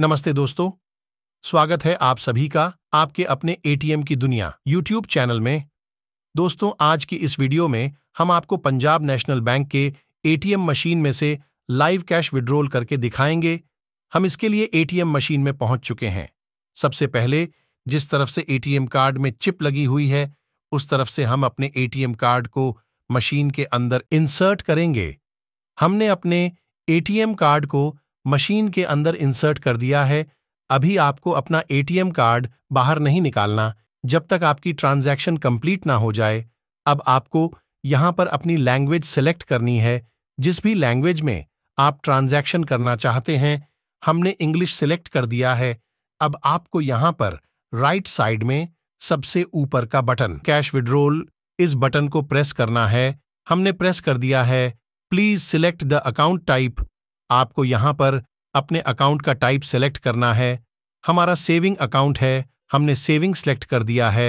नमस्ते दोस्तों स्वागत है आप सभी का आपके अपने एटीएम की दुनिया यूट्यूब चैनल में दोस्तों आज की इस वीडियो में हम आपको पंजाब नेशनल बैंक के एटीएम मशीन में से लाइव कैश विड्रॉल करके दिखाएंगे हम इसके लिए एटीएम मशीन में पहुंच चुके हैं सबसे पहले जिस तरफ से एटीएम कार्ड में चिप लगी हुई है उस तरफ से हम अपने ए कार्ड को मशीन के अंदर इंसर्ट करेंगे हमने अपने ए कार्ड को मशीन के अंदर इंसर्ट कर दिया है अभी आपको अपना एटीएम कार्ड बाहर नहीं निकालना जब तक आपकी ट्रांजैक्शन कंप्लीट ना हो जाए अब आपको यहां पर अपनी लैंग्वेज सेलेक्ट करनी है जिस भी लैंग्वेज में आप ट्रांजैक्शन करना चाहते हैं हमने इंग्लिश सिलेक्ट कर दिया है अब आपको यहाँ पर राइट साइड में सबसे ऊपर का बटन कैश विड्रोल इस बटन को प्रेस करना है हमने प्रेस कर दिया है please select the account type आपको यहां पर अपने अकाउंट का टाइप सेलेक्ट करना है हमारा सेविंग अकाउंट है हमने सेविंग सेलेक्ट कर दिया है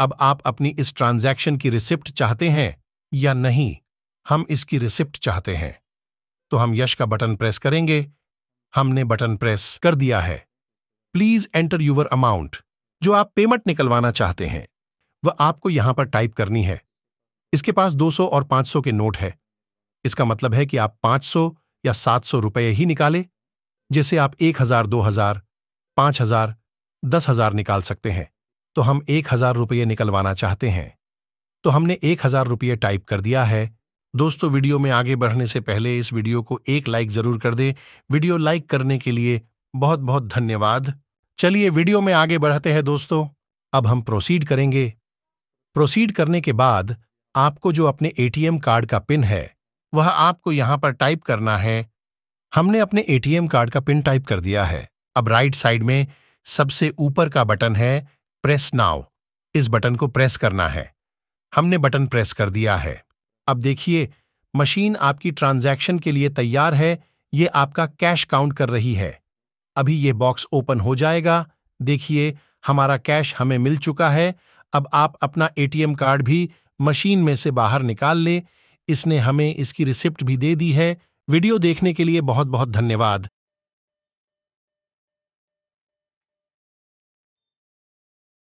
अब आप अपनी इस ट्रांजैक्शन की रिसिप्ट चाहते हैं या नहीं हम इसकी रिसिप्ट चाहते हैं तो हम यश का बटन प्रेस करेंगे हमने बटन प्रेस कर दिया है प्लीज एंटर यूवर अमाउंट जो आप पेमेंट निकलवाना चाहते हैं वह आपको यहां पर टाइप करनी है इसके पास 200 और 500 के नोट है इसका मतलब है कि आप 500 या सात सौ रुपये ही निकाले जिसे आप एक हजार दो हजार पांच हजार दस हजार निकाल सकते हैं तो हम एक हजार रुपये निकलवाना चाहते हैं तो हमने एक हजार रुपये टाइप कर दिया है दोस्तों वीडियो में आगे बढ़ने से पहले इस वीडियो को एक लाइक जरूर कर दें वीडियो लाइक करने के लिए बहुत बहुत धन्यवाद चलिए वीडियो में आगे बढ़ते हैं दोस्तों अब हम प्रोसीड करेंगे प्रोसीड करने के बाद आपको जो अपने एटीएम कार्ड का पिन है वह आपको यहां पर टाइप करना है हमने अपने एटीएम कार्ड का पिन टाइप कर दिया है अब राइट साइड में सबसे ऊपर का बटन है प्रेस नाव इस बटन को प्रेस करना है हमने बटन प्रेस कर दिया है अब देखिए मशीन आपकी ट्रांजैक्शन के लिए तैयार है ये आपका कैश काउंट कर रही है अभी ये बॉक्स ओपन हो जाएगा देखिए हमारा कैश हमें मिल चुका है अब आप अपना एटीएम कार्ड भी मशीन में से बाहर निकाल लें इसने हमें इसकी रिसिप्ट भी दे दी है वीडियो देखने के लिए बहुत बहुत धन्यवाद